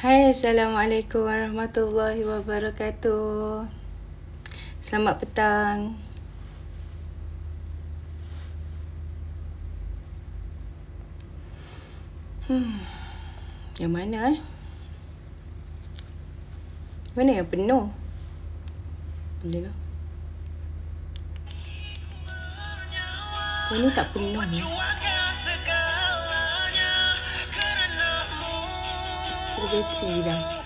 Hai Assalamualaikum Warahmatullahi Wabarakatuh Selamat petang Hmm. Yang mana eh? Mana yang penuh? Boleh lah. Ini tak penuh ni? Eh? retira.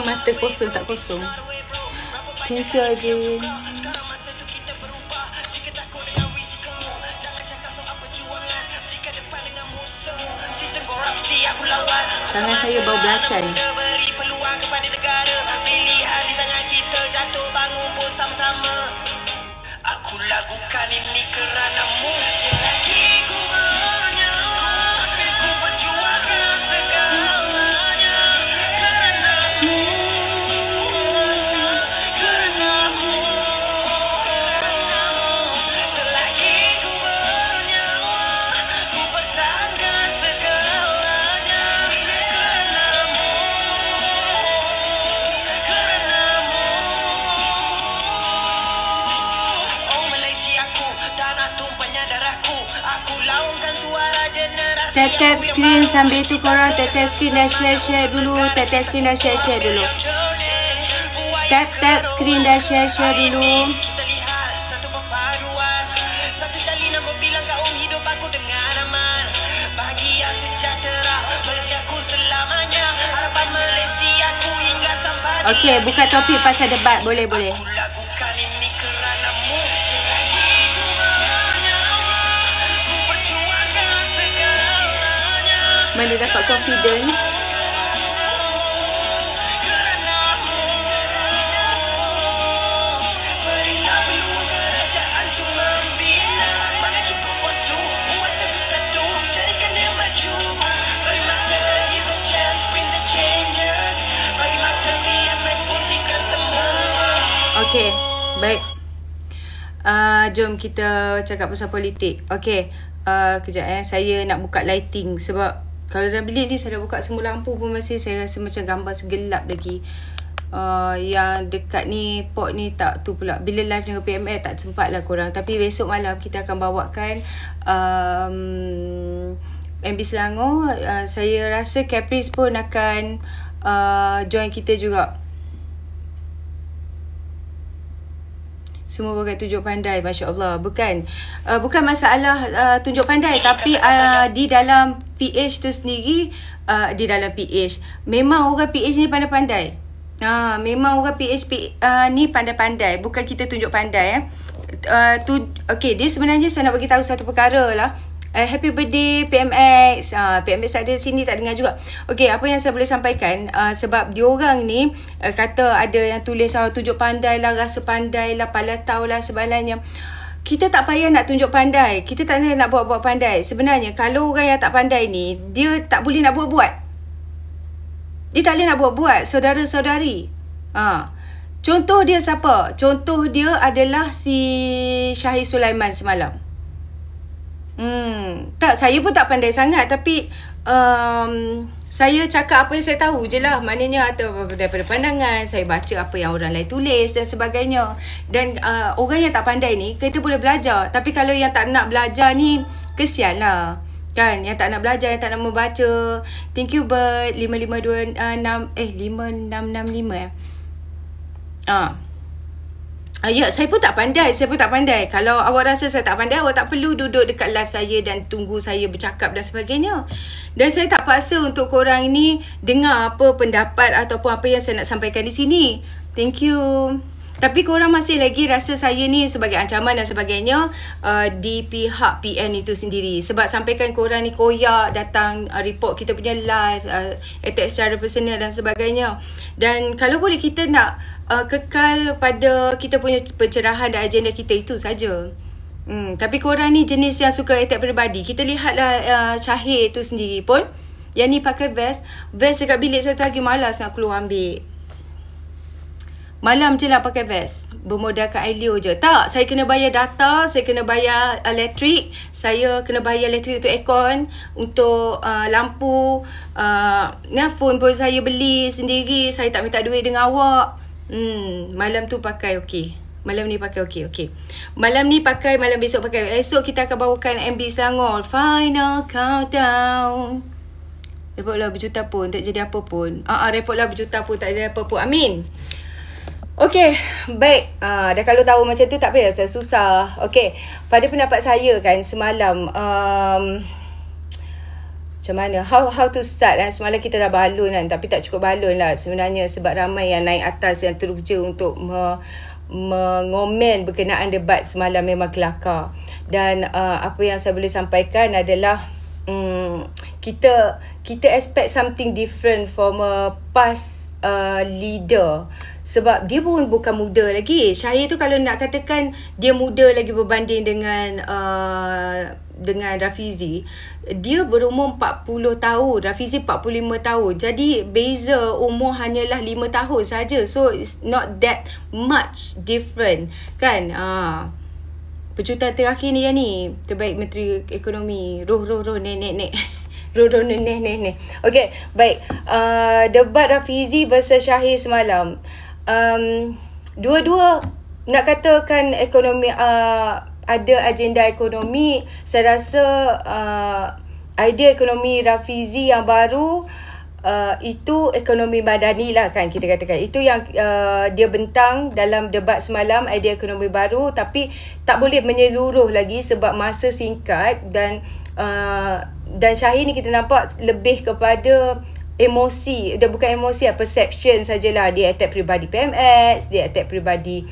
bukan mata kosong tak kosong Thank you again Sangat saya bau belacan Aku lakukan ini kerana mu Selagi Screen sambil tu korang tap tap skrin dan share share dulu tap tap skrin dan share share dulu tap tap screen dan share share dulu Okay, buka topik pasal debat. Boleh, boleh. mana dapat confidence Okay, baik. Uh, jom kita cakap pasal politik. Okay, uh, ah, kejap eh. Saya nak buka lighting sebab kalau dalam bilik ni saya dah buka semua lampu pun masih saya rasa macam gambar segelap lagi. Uh, yang dekat ni pot ni tak tu pula bila live dengan PML tak sempat lah korang tapi besok malam kita akan bawakan um, MB Selangor uh, saya rasa Caprice pun akan uh, join kita juga semua orang tunjuk pandai masya Allah bukan uh, bukan masalah uh, tunjuk pandai ya, tapi uh, di dalam PH tu sendiri uh, di dalam PH memang orang PH ni pandai-pandai ha uh, memang orang PH uh, ni pandai-pandai bukan kita tunjuk pandai eh uh, tu okey dia sebenarnya saya nak bagi tahu satu perkara lah Uh, happy birthday PMX. Uh, ah, PMX ada sini tak dengar juga. Okay, apa yang saya boleh sampaikan. Uh, sebab diorang ni uh, kata ada yang tulis oh, tunjuk pandai lah, rasa pandai lah, palatau lah sebenarnya. Kita tak payah nak tunjuk pandai. Kita tak payah nak buat-buat pandai. Sebenarnya, kalau orang yang tak pandai ni, dia tak boleh nak buat-buat. Dia tak boleh nak buat-buat, saudara-saudari. Ha. Uh. Contoh dia siapa? Contoh dia adalah si Syahid Sulaiman semalam. Hmm. tak saya pun tak pandai sangat tapi um, saya cakap apa yang saya tahu je lah maknanya atau daripada pandangan saya baca apa yang orang lain tulis dan sebagainya dan uh, orang yang tak pandai ni kita boleh belajar tapi kalau yang tak nak belajar ni kesian lah kan yang tak nak belajar yang tak nak membaca thank you bird 5526 uh, eh 5665 eh ah uh. Ayah, ya, saya pun tak pandai. Saya pun tak pandai. Kalau awak rasa saya tak pandai, awak tak perlu duduk dekat live saya dan tunggu saya bercakap dan sebagainya. Dan saya tak paksa untuk korang ini dengar apa pendapat ataupun apa yang saya nak sampaikan di sini. Thank you. Tapi korang masih lagi rasa saya ni sebagai ancaman dan sebagainya uh, di pihak PN itu sendiri. Sebab sampaikan korang ni koyak datang uh, report kita punya live, uh, attack secara personal dan sebagainya. Dan kalau boleh kita nak uh, kekal pada kita punya pencerahan dan agenda kita itu saja. Hmm, tapi korang ni jenis yang suka attack peribadi. Kita lihatlah uh, Syahir tu sendiri pun. Yang ni pakai vest. Vest dekat bilik satu lagi malas nak keluar ambil. Malam je lah pakai vest. Bermodalkan Ailio je. Tak, saya kena bayar data. Saya kena bayar elektrik. Saya kena bayar elektrik untuk aircon. Untuk uh, lampu. Uh, ni phone pun saya beli sendiri. Saya tak minta duit dengan awak. Hmm, malam tu pakai okey. Malam ni pakai okey, okey. Malam ni pakai, malam besok pakai. Esok kita akan bawakan MB Selangor. Final countdown. Repotlah berjuta pun, tak jadi apa pun. Ah, uh ah, repotlah berjuta pun, tak jadi apa pun. Amin. Okey, baik. Ah, dah kalau tahu macam tu tak payah susah. Okey. Pada pendapat saya kan semalam um, macam mana how how to start lah. semalam kita dah balun kan tapi tak cukup balun lah sebenarnya sebab ramai yang naik atas yang teruja untuk me, mengomen berkenaan debat semalam memang kelakar dan uh, apa yang saya boleh sampaikan adalah um, kita kita expect something different from a past uh, leader sebab dia pun bukan muda lagi Syahir tu kalau nak katakan dia muda lagi berbanding dengan uh, dengan Rafizi dia berumur 40 tahun Rafizi 45 tahun jadi beza umur hanyalah 5 tahun saja so it's not that much different kan ha Pecutan terakhir ni ya ni terbaik menteri ekonomi roh roh roh nenek nenek roh roh nenek nenek okay baik uh, debat Rafizi versus Syahir semalam um, dua-dua nak katakan ekonomi uh, ada agenda ekonomi, saya rasa uh, idea ekonomi Rafizi yang baru uh, itu ekonomi badani lah kan kita katakan. Itu yang uh, dia bentang dalam debat semalam idea ekonomi baru tapi tak boleh menyeluruh lagi sebab masa singkat dan uh, dan Syahir ni kita nampak lebih kepada emosi, dia bukan emosi lah, perception sajalah dia attack pribadi pms dia attack pribadi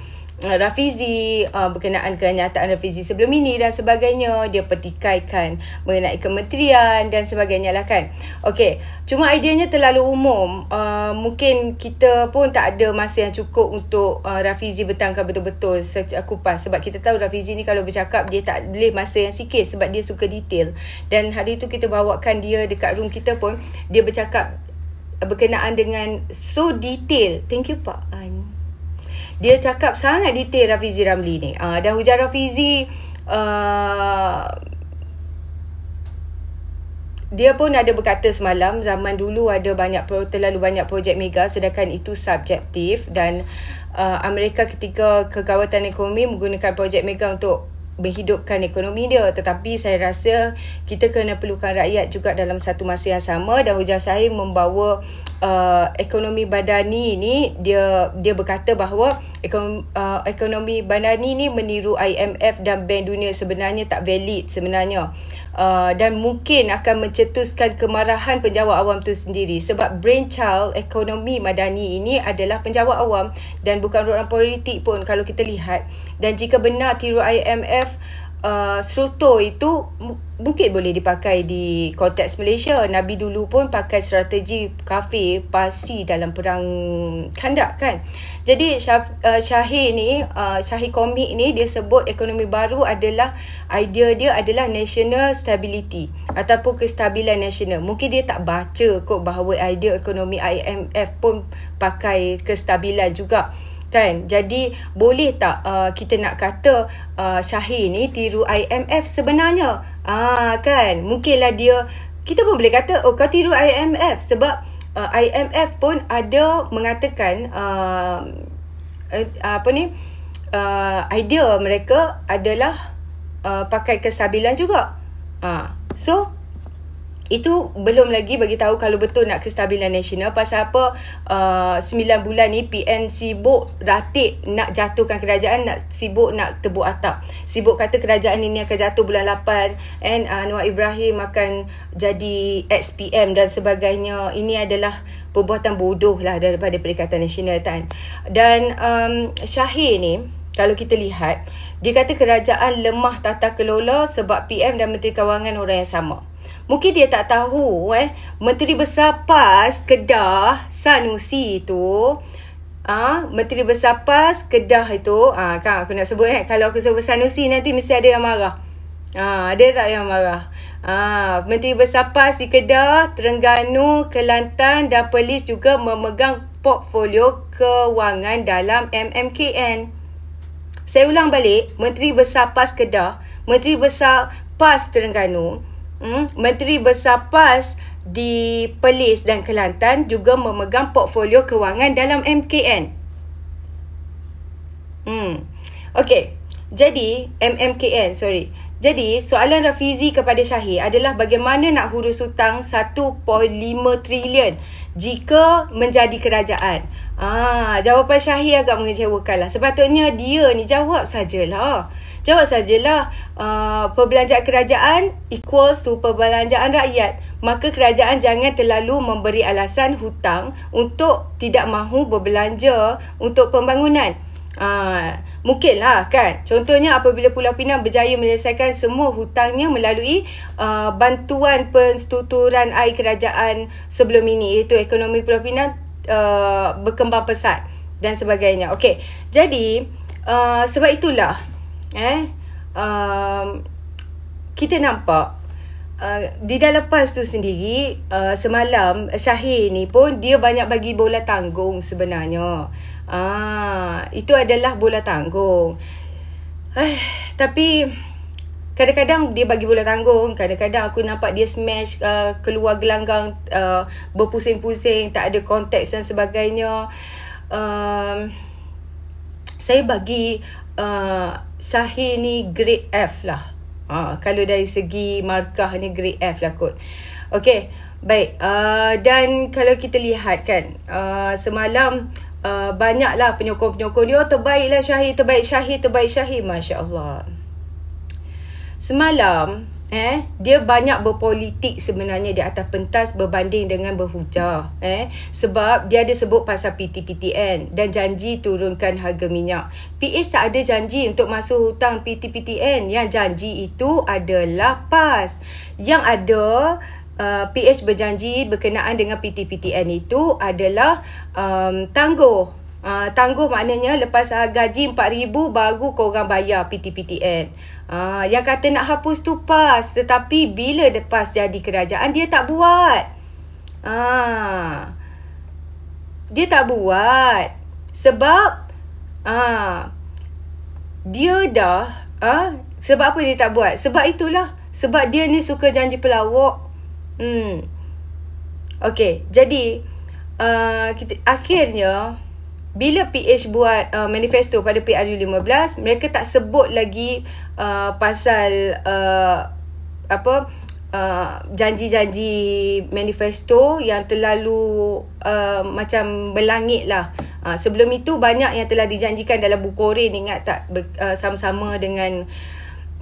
Ah, Rafizi uh, berkenaan kenyataan Rafizi sebelum ini dan sebagainya dia pertikaikan mengenai kementerian dan sebagainya lah kan okey cuma ideanya terlalu umum uh, mungkin kita pun tak ada masa yang cukup untuk uh, Rafizi bertangkap betul-betul kupas sebab kita tahu Rafizi ni kalau bercakap dia tak boleh masa yang sikit sebab dia suka detail dan hari itu kita bawakan dia dekat room kita pun dia bercakap berkenaan dengan so detail thank you pak Ani dia cakap sangat detail Rafizi Ramli ni. Uh, dan hujan Rafizi uh, dia pun ada berkata semalam zaman dulu ada banyak terlalu banyak projek mega sedangkan itu subjektif dan uh, Amerika ketika kegawatan ekonomi menggunakan projek mega untuk menghidupkan ekonomi dia tetapi saya rasa kita kena perlukan rakyat juga dalam satu masa yang sama dan hujah saya membawa uh, ekonomi badani ini dia dia berkata bahawa ekonomi, uh, ekonomi badani ini meniru IMF dan Bank Dunia sebenarnya tak valid sebenarnya Uh, dan mungkin akan mencetuskan kemarahan penjawat awam tu sendiri sebab brainchild ekonomi madani ini adalah penjawat awam dan bukan orang politik pun kalau kita lihat dan jika benar tiru IMF uh, seroto itu mungkin boleh dipakai di konteks Malaysia. Nabi dulu pun pakai strategi kafe pasi dalam perang kandak kan. Jadi syah uh, Syahir ni, uh, Syahir Komik ni dia sebut ekonomi baru adalah idea dia adalah national stability ataupun kestabilan nasional. Mungkin dia tak baca kot bahawa idea ekonomi IMF pun pakai kestabilan juga kan jadi boleh tak uh, kita nak kata uh, Syahir ni tiru IMF sebenarnya ah kan mungkinlah dia kita pun boleh kata oh kau tiru IMF sebab uh, IMF pun ada mengatakan uh, uh, apa ni uh, idea mereka adalah uh, pakai kesabilan juga ah uh, so itu belum lagi bagi tahu kalau betul nak kestabilan nasional pasal apa uh, 9 bulan ni PN sibuk ratik nak jatuhkan kerajaan nak sibuk nak tebuk atap sibuk kata kerajaan ini akan jatuh bulan 8 and uh, Anwar Ibrahim akan jadi SPM dan sebagainya ini adalah perbuatan bodoh lah daripada Perikatan Nasional dan um, Syahir ni kalau kita lihat, dia kata kerajaan lemah tata kelola sebab PM dan Menteri Kewangan orang yang sama. Mungkin dia tak tahu eh, Menteri Besar PAS Kedah Sanusi itu, ah ha, Menteri Besar PAS Kedah itu, ah ha, kan aku nak sebut eh, kalau aku sebut Sanusi nanti mesti ada yang marah. Ah, ha, ada tak yang marah? Ah, ha, Menteri Besar PAS di Kedah, Terengganu, Kelantan dan Perlis juga memegang portfolio kewangan dalam MMKN. Saya ulang balik, Menteri Besar PAS Kedah, Menteri Besar PAS Terengganu, hmm, Menteri Besar PAS di Perlis dan Kelantan juga memegang portfolio kewangan dalam MKN. Hmm. Okey. Jadi MMKN, sorry. Jadi soalan Rafizi kepada Syahir adalah bagaimana nak hurus hutang 1.5 trilion jika menjadi kerajaan. Ah, jawapan Syahir agak mengecewakan lah. Sepatutnya dia ni jawab sajalah. Jawab sajalah uh, perbelanjaan kerajaan equals to perbelanjaan rakyat. Maka kerajaan jangan terlalu memberi alasan hutang untuk tidak mahu berbelanja untuk pembangunan. Ah, mungkinlah kan. Contohnya apabila Pulau Pinang berjaya menyelesaikan semua hutangnya melalui uh, bantuan penstuturan air kerajaan sebelum ini iaitu ekonomi Pulau Pinang Uh, berkembang pesat dan sebagainya. Okey. Jadi uh, sebab itulah eh um, kita nampak Uh, di dalam PAS tu sendiri uh, Semalam Syahir ni pun Dia banyak bagi bola tanggung sebenarnya ah, Itu adalah bola tanggung Ay, eh, Tapi kadang-kadang dia bagi bola tanggung kadang-kadang aku nampak dia smash uh, keluar gelanggang uh, berpusing-pusing tak ada konteks dan sebagainya um, saya bagi uh, Syahir ni grade F lah uh, kalau dari segi markah ni grade F lah kot Okay, baik uh, dan kalau kita lihat kan uh, semalam uh, banyaklah penyokong-penyokong dia oh, terbaiklah Syahir terbaik Syahir terbaik Syahir Masya Allah Semalam eh dia banyak berpolitik sebenarnya di atas pentas berbanding dengan berhujah eh sebab dia ada sebut pasal PTPTN dan janji turunkan harga minyak. PA tak ada janji untuk masuk hutang PTPTN. Yang janji itu adalah PAS. Yang ada Uh, PH berjanji berkenaan dengan PTPTN itu adalah um, tangguh. Uh, tangguh maknanya lepas gaji RM4,000 baru korang bayar PTPTN. Ah, yang kata nak hapus tu pas, tetapi bila lepas jadi kerajaan dia tak buat. Ah. Dia tak buat. Sebab ah dia dah ah sebab apa dia tak buat? Sebab itulah. Sebab dia ni suka janji pelawak. Hmm. Okey, jadi uh, kita, akhirnya bila PH buat uh, manifesto pada PRU15 mereka tak sebut lagi uh, pasal uh, apa uh, janji-janji manifesto yang terlalu uh, macam melangit lah uh, sebelum itu banyak yang telah dijanjikan dalam buku orin ingat tak ber, uh, sama-sama dengan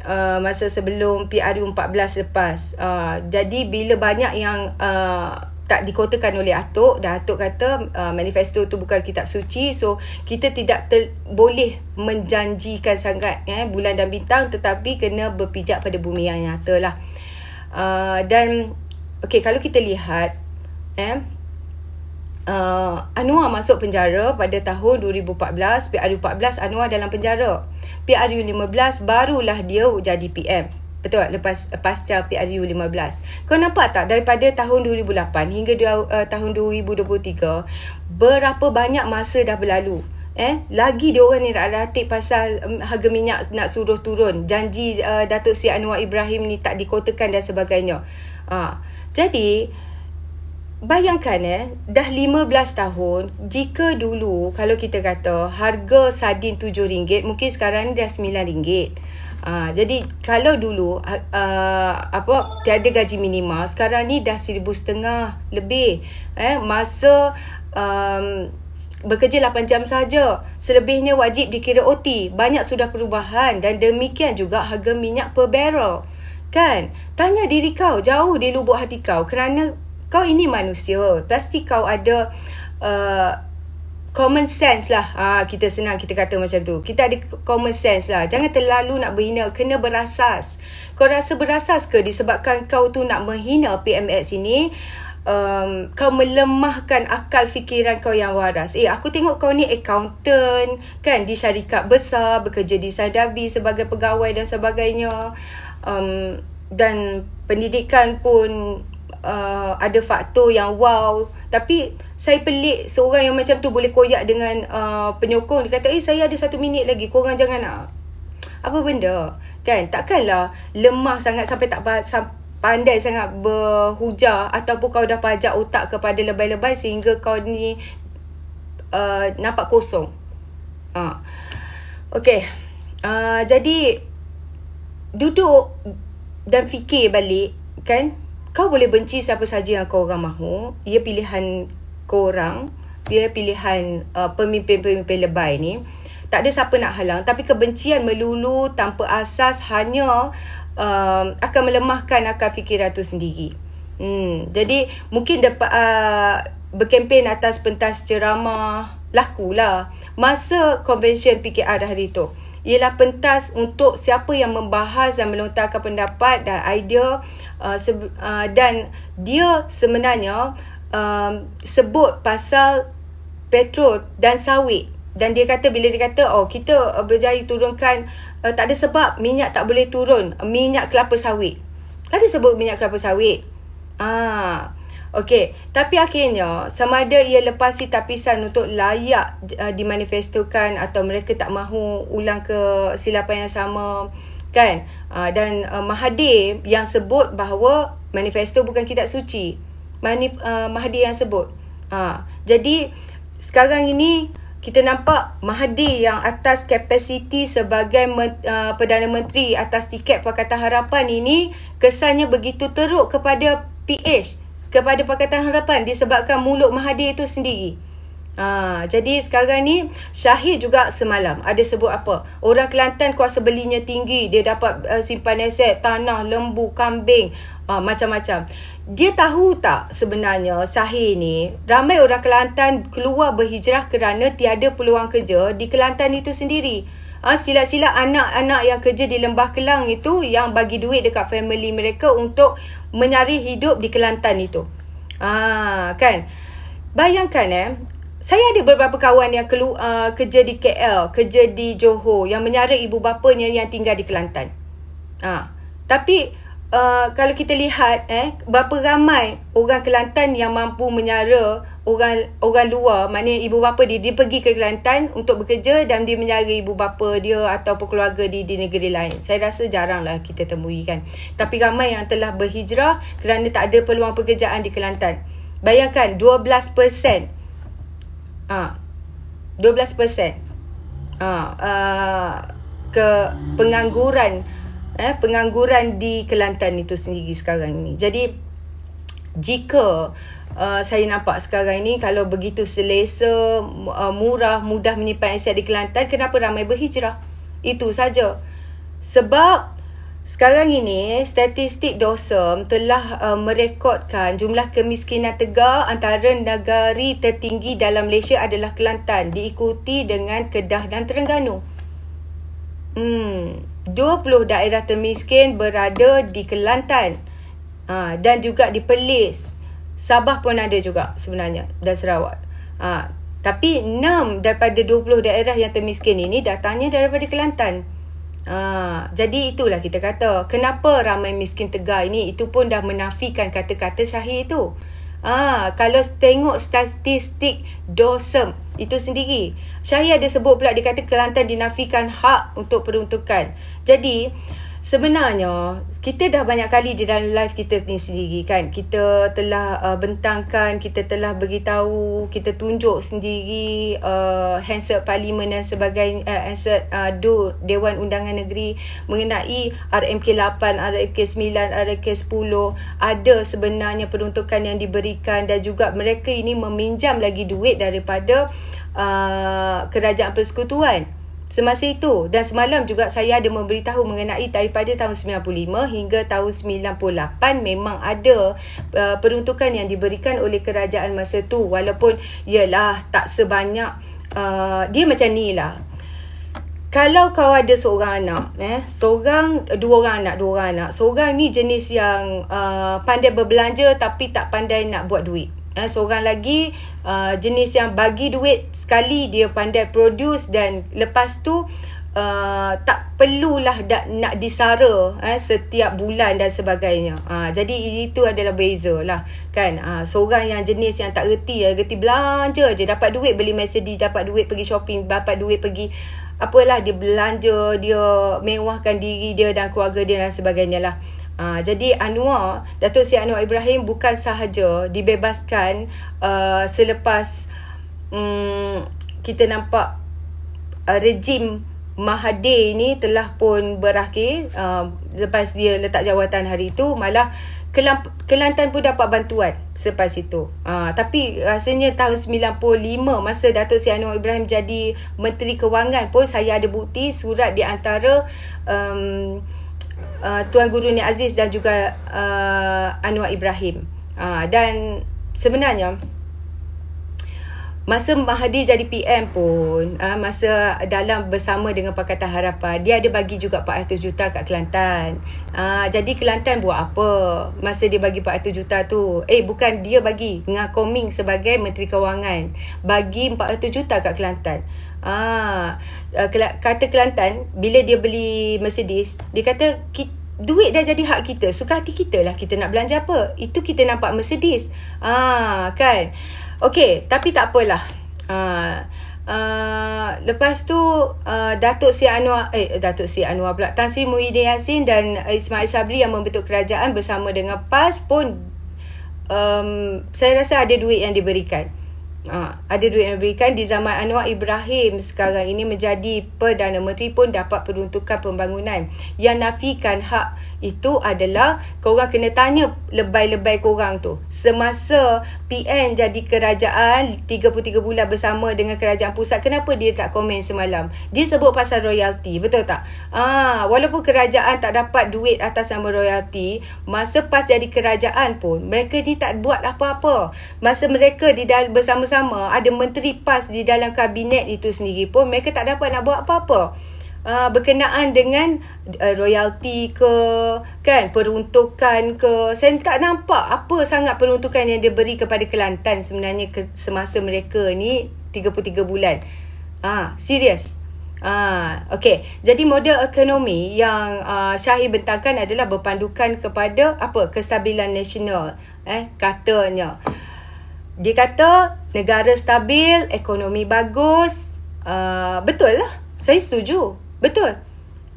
Uh, masa sebelum PRU 14 lepas uh, jadi bila banyak yang uh, tak dikotakan oleh atuk dan atuk kata uh, manifesto tu bukan kitab suci so kita tidak boleh menjanjikan sangat eh bulan dan bintang tetapi kena berpijak pada bumi yang nyata lah uh, dan okey kalau kita lihat eh Uh, Anwar masuk penjara pada tahun 2014 PRU 14 Anwar dalam penjara PRU 15 barulah dia jadi PM Betul, lepas eh, pasca PRU 15. Kau nampak tak daripada tahun 2008 hingga dua, uh, tahun 2023, berapa banyak masa dah berlalu? Eh, lagi dia orang ni ratik pasal um, harga minyak nak suruh turun. Janji uh, Datuk Si Anwar Ibrahim ni tak dikotakan dan sebagainya. Uh, jadi, Bayangkan eh, dah 15 tahun, jika dulu kalau kita kata harga sardin RM7, mungkin sekarang ni dah RM9. Uh, jadi kalau dulu uh, apa tiada gaji minima, sekarang ni dah seribu setengah lebih. Eh, masa um, bekerja 8 jam saja selebihnya wajib dikira OT banyak sudah perubahan dan demikian juga harga minyak per barrel kan tanya diri kau jauh di lubuk hati kau kerana kau ini manusia pasti kau ada uh, common sense lah. Ha, kita senang kita kata macam tu. Kita ada common sense lah. Jangan terlalu nak berhina. Kena berasas. Kau rasa berasas ke disebabkan kau tu nak menghina PMS ini? Um, kau melemahkan akal fikiran kau yang waras. Eh, aku tengok kau ni accountant kan di syarikat besar, bekerja di Sadabi sebagai pegawai dan sebagainya. Um, dan pendidikan pun uh, ada faktor yang wow tapi saya pelik seorang yang macam tu boleh koyak dengan uh, penyokong. Dia kata, eh saya ada satu minit lagi. Korang jangan nak. Apa benda? Kan? Takkanlah lemah sangat sampai tak pandai sangat berhujah. Ataupun kau dah pajak otak kepada lebay-lebay sehingga kau ni uh, nampak kosong. Uh. Ha. Okay. Uh, jadi, duduk dan fikir balik. Kan? kau boleh benci siapa saja yang kau orang mahu. Ia pilihan kau orang. Ia pilihan uh, pemimpin-pemimpin lebay ni. Tak ada siapa nak halang. Tapi kebencian melulu tanpa asas hanya uh, akan melemahkan akal fikiran tu sendiri. Hmm. Jadi mungkin dapat uh, berkempen atas pentas ceramah lakulah masa konvensyen PKR hari itu ialah pentas untuk siapa yang membahas dan melontarkan pendapat dan idea uh, se- uh, dan dia sebenarnya uh, sebut pasal petrol dan sawit dan dia kata bila dia kata oh kita uh, berjaya turunkan uh, tak ada sebab minyak tak boleh turun minyak kelapa sawit. tadi dia sebut minyak kelapa sawit. Ah Okey, tapi akhirnya sama ada ia lepasi tapisan untuk layak uh, dimanifestokan atau mereka tak mahu ulang ke silapan yang sama kan? Uh, dan uh, Mahathir yang sebut bahawa manifesto bukan kitab suci. Manif, uh, Mahathir yang sebut. Uh, jadi sekarang ini kita nampak Mahathir yang atas kapasiti sebagai men, uh, Perdana Menteri atas tiket Pakatan Harapan ini kesannya begitu teruk kepada PH kepada Pakatan Harapan disebabkan mulut Mahathir itu sendiri. Ha, jadi sekarang ni Syahid juga semalam ada sebut apa Orang Kelantan kuasa belinya tinggi Dia dapat uh, simpan aset tanah, lembu, kambing uh, Macam-macam Dia tahu tak sebenarnya Syahid ni Ramai orang Kelantan keluar berhijrah kerana Tiada peluang kerja di Kelantan itu sendiri Ah, sila-sila anak-anak yang kerja di Lembah Kelang itu yang bagi duit dekat family mereka untuk menyari hidup di Kelantan itu. Ah, kan. Bayangkan eh saya ada beberapa kawan yang kelu, uh, kerja di KL, kerja di Johor yang menyara ibu bapanya yang tinggal di Kelantan. Ha. Tapi uh, kalau kita lihat eh berapa ramai orang Kelantan yang mampu menyara orang orang luar mana ibu bapa dia dia pergi ke Kelantan untuk bekerja dan dia menyara ibu bapa dia ataupun keluarga di di negeri lain. Saya rasa jaranglah kita temui kan. Tapi ramai yang telah berhijrah kerana tak ada peluang pekerjaan di Kelantan. Bayangkan 12%. Ah. Ha, 12%. Ah, ha, uh, ke pengangguran eh pengangguran di Kelantan itu sendiri sekarang ini. Jadi jika Uh, saya nampak sekarang ini kalau begitu selesa, uh, murah, mudah menyimpan aset di Kelantan, kenapa ramai berhijrah? Itu saja. Sebab sekarang ini statistik DOSEM telah uh, merekodkan jumlah kemiskinan tegar antara negari tertinggi dalam Malaysia adalah Kelantan diikuti dengan Kedah dan Terengganu. Hmm, 20 daerah termiskin berada di Kelantan uh, dan juga di Perlis. Sabah pun ada juga sebenarnya dan Sarawak. Ha, tapi 6 daripada 20 daerah yang termiskin ini datangnya daripada Kelantan. Ha, jadi itulah kita kata kenapa ramai miskin tegar ini itu pun dah menafikan kata-kata Syahir itu. Ha, kalau tengok statistik dosem itu sendiri. Syahir ada sebut pula dia kata Kelantan dinafikan hak untuk peruntukan. Jadi sebenarnya kita dah banyak kali di dalam live kita ni sendiri kan kita telah uh, bentangkan kita telah beritahu kita tunjuk sendiri uh, handset parlimen dan sebagainya uh, handset uh, do dewan undangan negeri mengenai RMK 8 RMK 9 RMK 10 ada sebenarnya peruntukan yang diberikan dan juga mereka ini meminjam lagi duit daripada uh, kerajaan persekutuan Semasa itu dan semalam juga saya ada memberitahu mengenai daripada tahun 95 hingga tahun 98 memang ada uh, peruntukan yang diberikan oleh kerajaan masa itu walaupun ialah tak sebanyak uh, dia macam ni lah. Kalau kau ada seorang anak, eh, seorang, dua orang anak, dua orang anak. Seorang ni jenis yang uh, pandai berbelanja tapi tak pandai nak buat duit. Ha, seorang lagi uh, jenis yang bagi duit sekali dia pandai produce dan lepas tu uh, tak perlulah da- nak disara eh, setiap bulan dan sebagainya. Ha, jadi itu adalah beza lah kan. Ha, seorang yang jenis yang tak reti, ya, reti belanja je. Dapat duit beli Mercedes, dapat duit pergi shopping, dapat duit pergi apalah dia belanja, dia mewahkan diri dia dan keluarga dia dan sebagainya lah. Uh, jadi Anwar, datuk Si Anwar Ibrahim bukan sahaja dibebaskan uh, selepas um, kita nampak uh, rejim Mahathir ini telah pun berakhir uh, lepas dia letak jawatan hari itu malah Kelantan pun dapat bantuan selepas itu. Uh, tapi rasanya tahun 95 masa Datuk Si Anwar Ibrahim jadi Menteri Kewangan pun saya ada bukti surat di antara um, Uh, Tuan Guru Nik Aziz dan juga uh, Anwar Ibrahim. Uh, dan sebenarnya masa Mahdi jadi PM pun uh, masa dalam bersama dengan Pakatan Harapan dia ada bagi juga 400 juta kat Kelantan. Uh, jadi Kelantan buat apa? Masa dia bagi 400 juta tu, eh bukan dia bagi, Ngah Koming sebagai Menteri Kewangan bagi 400 juta kat Kelantan. Ah, eh, kata Kelantan bila dia beli Mercedes, dia kata duit dah jadi hak kita. Suka hati kita lah kita nak belanja apa. Itu kita nampak Mercedes. Ah, kan. Okey, tapi tak apalah. Ah, Uh, lepas tu uh, Datuk si Anwar eh Datuk si Anwar pula Tan Sri Muhyiddin Yassin dan Ismail Sabri yang membentuk kerajaan bersama dengan PAS pun um, saya rasa ada duit yang diberikan. Ha, ada duit yang diberikan di zaman Anwar Ibrahim sekarang ini menjadi Perdana Menteri pun dapat peruntukan pembangunan. Yang nafikan hak itu adalah korang kena tanya lebay-lebay korang tu. Semasa PN jadi kerajaan 33 bulan bersama dengan kerajaan pusat, kenapa dia tak komen semalam? Dia sebut pasal royalti, betul tak? Ah, ha, walaupun kerajaan tak dapat duit atas nama royalti, masa PAS jadi kerajaan pun, mereka ni tak buat apa-apa. Masa mereka di dalam bersama-sama sama ada menteri PAS di dalam kabinet itu sendiri pun mereka tak dapat nak buat apa-apa. Uh, berkenaan dengan uh, royalti ke kan peruntukan ke saya tak nampak apa sangat peruntukan yang dia beri kepada Kelantan sebenarnya ke, semasa mereka ni 33 bulan. Ah, uh, serius. Ah, okay. Jadi model ekonomi yang uh, Syahir bentangkan adalah berpandukan kepada apa? Kestabilan nasional, eh katanya. Uh, dia kata negara stabil, ekonomi bagus. Uh, betul lah. Saya setuju. Betul.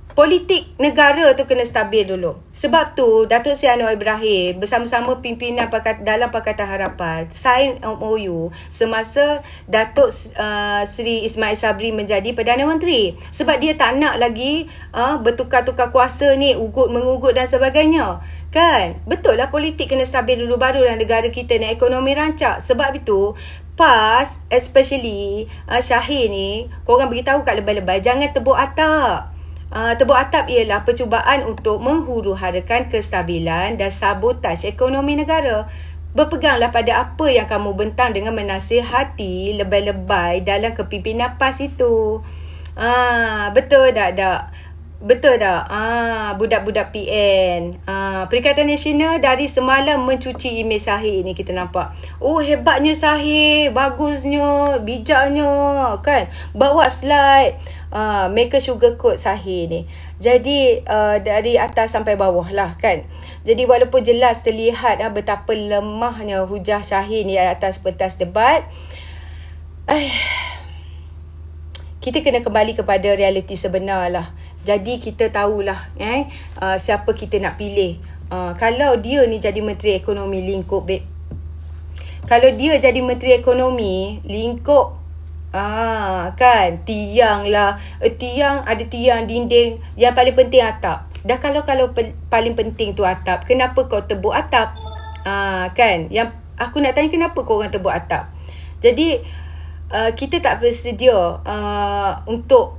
Politik negara tu kena stabil dulu. Sebab tu Datuk Seri Anwar Ibrahim bersama-sama pimpinan pakat, dalam Pakatan Harapan sign MOU semasa Datuk uh, Seri Ismail Sabri menjadi Perdana Menteri. Sebab dia tak nak lagi uh, bertukar-tukar kuasa ni, ugut-mengugut dan sebagainya. Kan? Betul lah politik kena stabil dulu baru dan lah negara kita ni ekonomi rancak. Sebab itu PAS especially uh, Syahir ni korang beritahu kat lebay-lebay jangan tebuk atap. Uh, tebuk atap ialah percubaan untuk menghuruharakan kestabilan dan sabotaj ekonomi negara. Berpeganglah pada apa yang kamu bentang dengan menasihati lebay-lebay dalam kepimpinan PAS itu. Ah, betul tak tak? Betul tak? Ah, budak-budak PN. Ah, Perikatan Nasional dari semalam mencuci imej Sahih ni kita nampak. Oh, hebatnya Sahih, bagusnya, bijaknya, kan? Bawa slide ah, make a sugar coat Sahih ni. Jadi uh, dari atas sampai bawah lah kan. Jadi walaupun jelas terlihat ah, betapa lemahnya hujah Sahih ni atas pentas debat. Ay, kita kena kembali kepada realiti sebenar lah jadi kita tahulah eh uh, siapa kita nak pilih uh, kalau dia ni jadi menteri ekonomi lingkup babe. kalau dia jadi menteri ekonomi lingkup ah kan tiang lah uh, tiang ada tiang dinding yang paling penting atap dah kalau kalau pe- paling penting tu atap kenapa kau tebuk atap ah kan yang aku nak tanya kenapa kau orang tebuk atap jadi uh, kita tak bersedia uh, untuk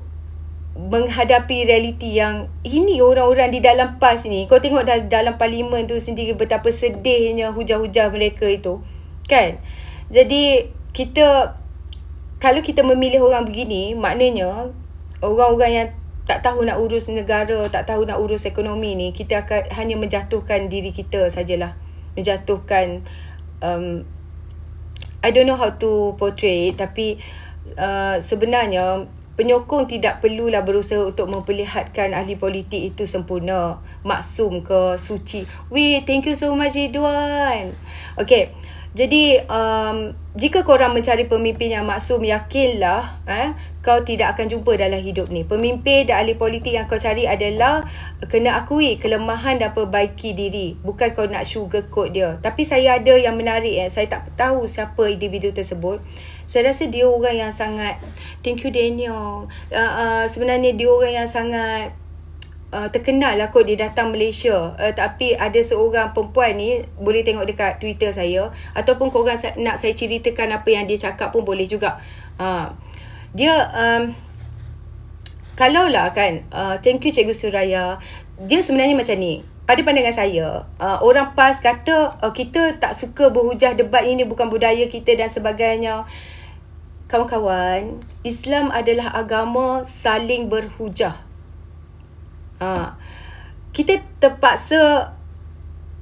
menghadapi realiti yang ini orang-orang di dalam PAS ni kau tengok dah dalam parlimen tu sendiri betapa sedihnya hujah-hujah mereka itu kan jadi kita kalau kita memilih orang begini maknanya orang-orang yang tak tahu nak urus negara tak tahu nak urus ekonomi ni kita akan hanya menjatuhkan diri kita sajalah menjatuhkan um, I don't know how to portray tapi uh, sebenarnya penyokong tidak perlulah berusaha untuk memperlihatkan ahli politik itu sempurna, maksum ke, suci. Weh, thank you so much Ridwan. Okay, jadi um, jika korang mencari pemimpin yang maksum, yakinlah eh, kau tidak akan jumpa dalam hidup ni. Pemimpin dan ahli politik yang kau cari adalah kena akui kelemahan dan perbaiki diri. Bukan kau nak sugarcoat dia. Tapi saya ada yang menarik, eh. saya tak tahu siapa individu tersebut saya rasa dia orang yang sangat thank you Daniel. Uh, uh, sebenarnya dia orang yang sangat Uh, terkenal lah kot dia datang Malaysia uh, Tapi ada seorang perempuan ni Boleh tengok dekat Twitter saya Ataupun korang nak saya ceritakan Apa yang dia cakap pun boleh juga uh, Dia um, Kalau lah kan uh, Thank you Cikgu Suraya Dia sebenarnya macam ni Pada pandangan saya uh, Orang PAS kata uh, Kita tak suka berhujah debat ini Bukan budaya kita dan sebagainya kawan-kawan, Islam adalah agama saling berhujah. Ha. Kita terpaksa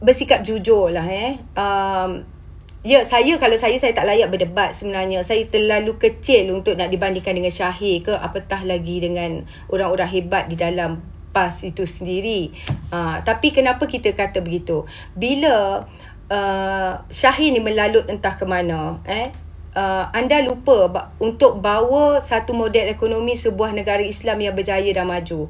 bersikap jujur lah eh. Um, ya, saya kalau saya, saya tak layak berdebat sebenarnya. Saya terlalu kecil untuk nak dibandingkan dengan Syahir ke apatah lagi dengan orang-orang hebat di dalam PAS itu sendiri. Uh, tapi kenapa kita kata begitu? Bila uh, Syahir ni melalut entah ke mana, eh, uh, anda lupa untuk bawa satu model ekonomi sebuah negara Islam yang berjaya dan maju.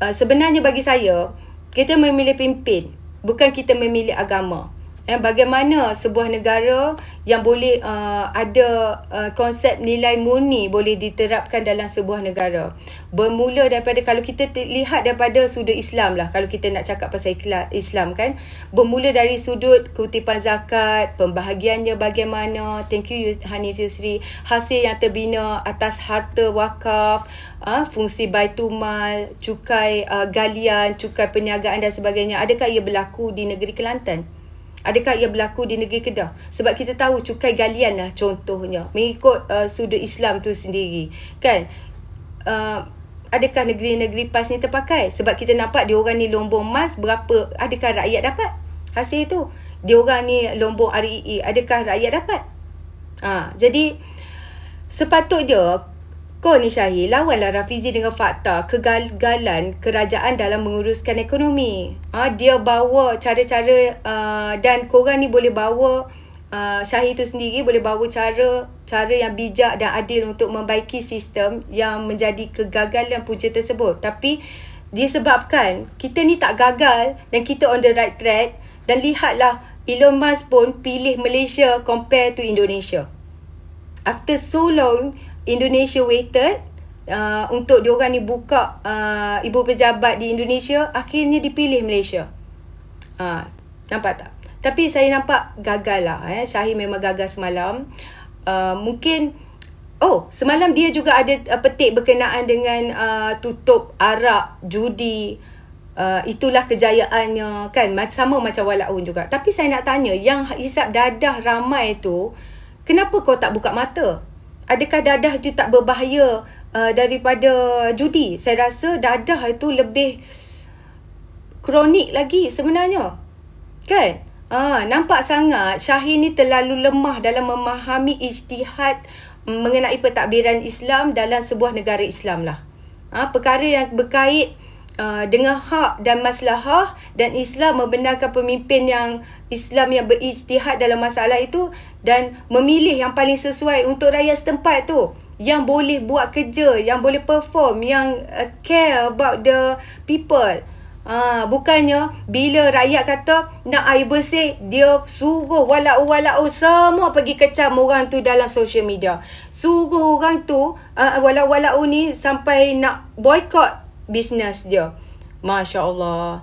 Uh, sebenarnya bagi saya, kita memilih pimpin bukan kita memilih agama eh, bagaimana sebuah negara yang boleh uh, ada uh, konsep nilai murni boleh diterapkan dalam sebuah negara. Bermula daripada kalau kita lihat daripada sudut Islam lah kalau kita nak cakap pasal Islam kan. Bermula dari sudut kutipan zakat, pembahagiannya bagaimana, thank you Hanif Yusri, hasil yang terbina atas harta wakaf, uh, fungsi baitumal, cukai uh, galian, cukai perniagaan dan sebagainya. Adakah ia berlaku di negeri Kelantan? Adakah ia berlaku di negeri Kedah? Sebab kita tahu cukai galian lah contohnya. Mengikut uh, sudut Islam tu sendiri. Kan? Uh, adakah negeri-negeri PAS ni terpakai? Sebab kita nampak diorang ni lombong emas berapa? Adakah rakyat dapat hasil tu? Diorang ni lombong REE. Adakah rakyat dapat? Ha, jadi sepatutnya. Kau ni Syahir lawanlah Rafizi dengan fakta kegagalan kerajaan dalam menguruskan ekonomi. Ha, dia bawa cara-cara uh, dan korang ni boleh bawa uh, Syahir tu sendiri boleh bawa cara cara yang bijak dan adil untuk membaiki sistem yang menjadi kegagalan puja tersebut. Tapi disebabkan kita ni tak gagal dan kita on the right track dan lihatlah Elon Musk pun pilih Malaysia compare to Indonesia. After so long, Indonesia waited uh, untuk diorang ni buka uh, ibu pejabat di Indonesia akhirnya dipilih Malaysia. Uh, nampak tak? Tapi saya nampak gagal lah. Eh. Syahir memang gagal semalam. Uh, mungkin Oh, semalam dia juga ada uh, petik berkenaan dengan uh, tutup arak judi. Uh, itulah kejayaannya kan. Sama macam Walaun juga. Tapi saya nak tanya, yang hisap dadah ramai tu, kenapa kau tak buka mata? adakah dadah itu tak berbahaya uh, daripada judi? Saya rasa dadah itu lebih kronik lagi sebenarnya. Kan? Ah, nampak sangat Syahin ni terlalu lemah dalam memahami ijtihad mm, mengenai pentadbiran Islam dalam sebuah negara Islam lah. Ah, perkara yang berkait Uh, dengan hak dan maslahah dan Islam membenarkan pemimpin yang Islam yang berijtihad dalam masalah itu dan memilih yang paling sesuai untuk rakyat setempat tu yang boleh buat kerja, yang boleh perform, yang uh, care about the people. Ha, bukannya bila rakyat kata nak air bersih, dia suruh walau-walau semua pergi kecam orang tu dalam social media. Suruh orang tu, uh, walau-walau ni sampai nak boycott bisnes dia. Masya Allah.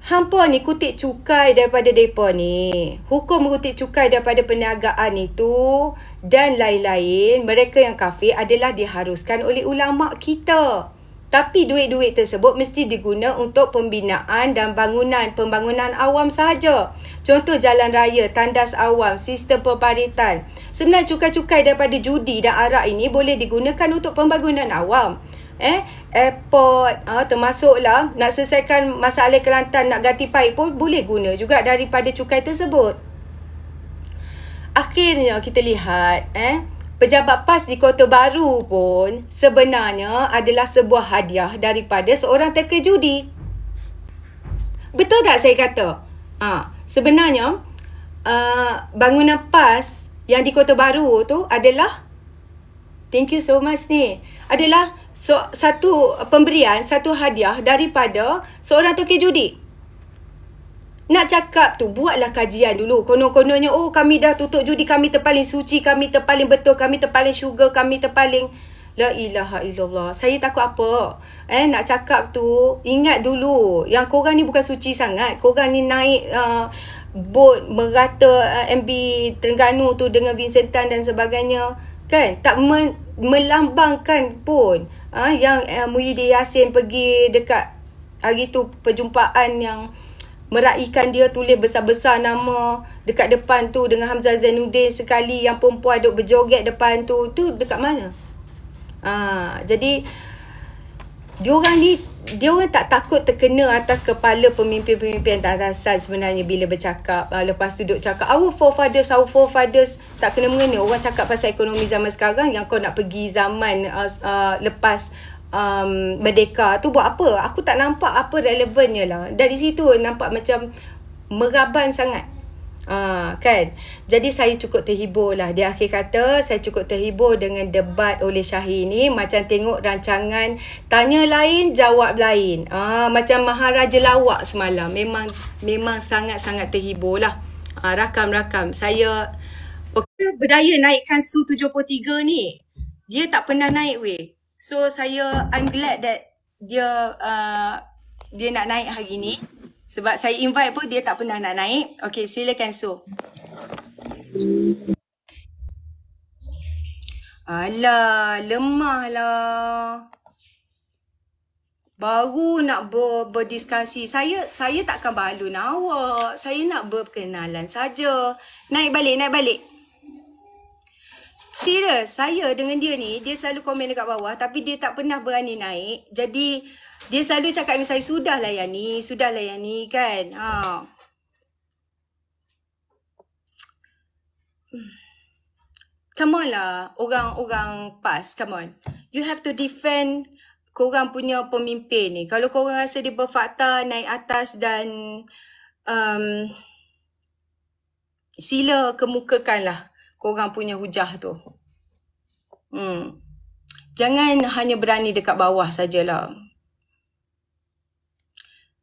Hampa ni kutip cukai daripada mereka ni. Hukum kutip cukai daripada perniagaan itu dan lain-lain. Mereka yang kafir adalah diharuskan oleh ulama kita. Tapi duit-duit tersebut mesti diguna untuk pembinaan dan bangunan. Pembangunan awam sahaja. Contoh jalan raya, tandas awam, sistem perparitan. Sebenarnya cukai-cukai daripada judi dan arak ini boleh digunakan untuk pembangunan awam. Eh, airport ha, termasuklah nak selesaikan masalah Kelantan nak ganti paip pun boleh guna juga daripada cukai tersebut akhirnya kita lihat eh pejabat PAS di Kota Baru pun sebenarnya adalah sebuah hadiah daripada seorang teka judi betul tak saya kata ha, sebenarnya uh, bangunan PAS yang di Kota Baru tu adalah thank you so much ni adalah so, satu uh, pemberian, satu hadiah daripada seorang tokey judi. Nak cakap tu, buatlah kajian dulu. Konon-kononnya, oh kami dah tutup judi, kami terpaling suci, kami terpaling betul, kami terpaling sugar, kami terpaling... La ilaha illallah. Saya takut apa? Eh, nak cakap tu, ingat dulu. Yang korang ni bukan suci sangat. Korang ni naik uh, bot merata uh, MB Terengganu tu dengan Vincentan dan sebagainya. Kan? Tak men, melambangkan pun uh, yang uh, Muhyiddin Yassin pergi dekat hari tu perjumpaan yang meraihkan dia tulis besar-besar nama dekat depan tu dengan Hamzah Zainuddin sekali yang perempuan duk berjoget depan tu tu dekat mana? Uh, jadi jadi dia orang ni dia orang tak takut terkena atas kepala pemimpin-pemimpin atasan sebenarnya bila bercakap uh, lepas tu duk cakap our forefathers our forefathers tak kena mengena orang cakap pasal ekonomi zaman sekarang yang kau nak pergi zaman uh, uh, lepas um, merdeka tu buat apa aku tak nampak apa relevannya lah dari situ nampak macam meraban sangat Ah, kan? Jadi saya cukup terhibur lah. Di akhir kata, saya cukup terhibur dengan debat oleh Syahir ni. Macam tengok rancangan tanya lain, jawab lain. Ah, macam Maharaja Lawak semalam. Memang memang sangat-sangat terhibur lah. Ah, rakam-rakam. Saya okay, berdaya naikkan Su-73 ni. Dia tak pernah naik weh. So saya, I'm glad that dia uh, dia nak naik hari ni. Sebab saya invite pun dia tak pernah nak naik. Okay, silakan Su. Alah, lemah lah. Baru nak ber berdiskusi. Saya saya takkan balun awak. Saya nak berkenalan saja. Naik balik, naik balik. Serius, saya dengan dia ni, dia selalu komen dekat bawah tapi dia tak pernah berani naik. Jadi, dia selalu cakap dengan saya, lah yang ni, sudah lah yang lah, ni kan. Ha. Come on lah, orang-orang PAS, come on. You have to defend korang punya pemimpin ni. Kalau korang rasa dia berfakta naik atas dan um, sila kemukakanlah korang punya hujah tu. Hmm. Jangan hanya berani dekat bawah sajalah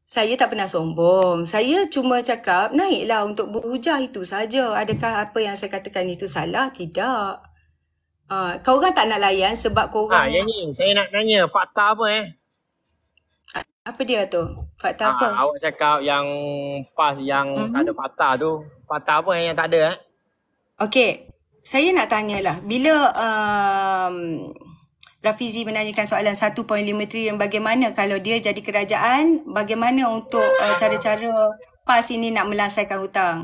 saya tak pernah sombong. Saya cuma cakap naiklah untuk berhujah itu saja. Adakah apa yang saya katakan itu salah? Tidak. Uh, kau orang tak nak layan sebab kau orang Ah, yang ni saya nak tanya fakta apa eh? Apa dia tu? Fakta ah, apa? Awak cakap yang pas yang uh-huh. tak ada fakta tu. Fakta apa eh, yang tak ada eh? Okey. Saya nak tanyalah bila um, Rafizi menanyakan soalan 1.5 trilion bagaimana kalau dia jadi kerajaan bagaimana untuk uh, cara-cara PAS ini nak melansaikan hutang.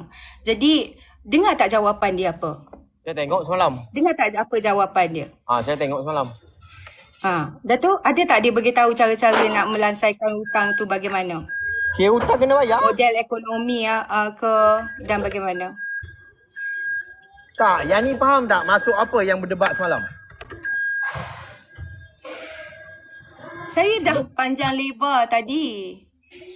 Jadi dengar tak jawapan dia apa? Saya tengok semalam. Dengar tak apa jawapan dia? Ah, ha, saya tengok semalam. Ha, Datuk ada tak dia beritahu cara-cara nak melansaikan hutang tu bagaimana? Kira hutang kena bayar. Model ekonomi ya, uh, ke dan bagaimana? Tak, yang ni faham tak masuk apa yang berdebat semalam? Saya dah panjang lebar tadi.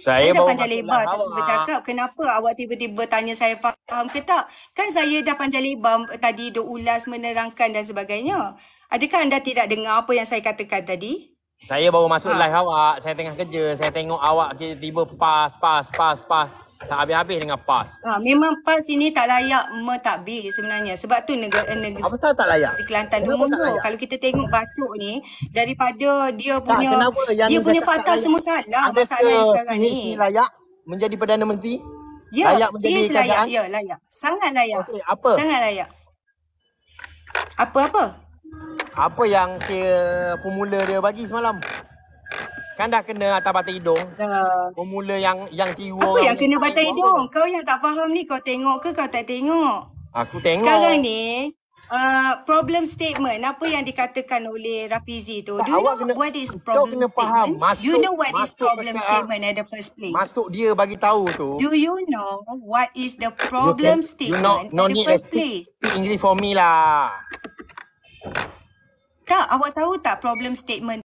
Saya, saya dah panjang lebar tadi awak. bercakap kenapa awak tiba-tiba tanya saya faham ke tak? Kan saya dah panjang lebar tadi dok ulas menerangkan dan sebagainya. Adakah anda tidak dengar apa yang saya katakan tadi? Saya baru masuk ha. live awak, saya tengah kerja, saya tengok awak tiba-tiba pas pas pas pas tak habis-habis dengan PAS. Ha, memang PAS ini tak layak mentadbir sebenarnya. Sebab tu negara eh, negeri Apa tak layak? Di Kelantan dulu kalau kita tengok bacok ni daripada dia punya tak, dia punya fakta semua salah masalah yang sekarang ni. Ini layak menjadi Perdana Menteri? Ya, layak menjadi yes, layak. Ya, layak. Sangat layak. Okay, apa? Sangat layak. Apa-apa? Apa yang kira pemula dia bagi semalam? Kan dah kena atas batang hidung. Dah. Lah. Bermula yang yang tiwa. Apa yang kena batang hidung? Kau yang tak faham ni kau tengok ke kau tak tengok? Aku tengok. Sekarang ni, uh, problem statement. Apa yang dikatakan oleh Rafizi tu. Tak, Do you know what is problem kena statement? Faham. Masuk, you know what is problem ke, statement at the first place? Masuk dia bagi tahu tu. Do you know what is the problem you statement you know, no the first place? English for me lah. Tak, awak tahu tak problem statement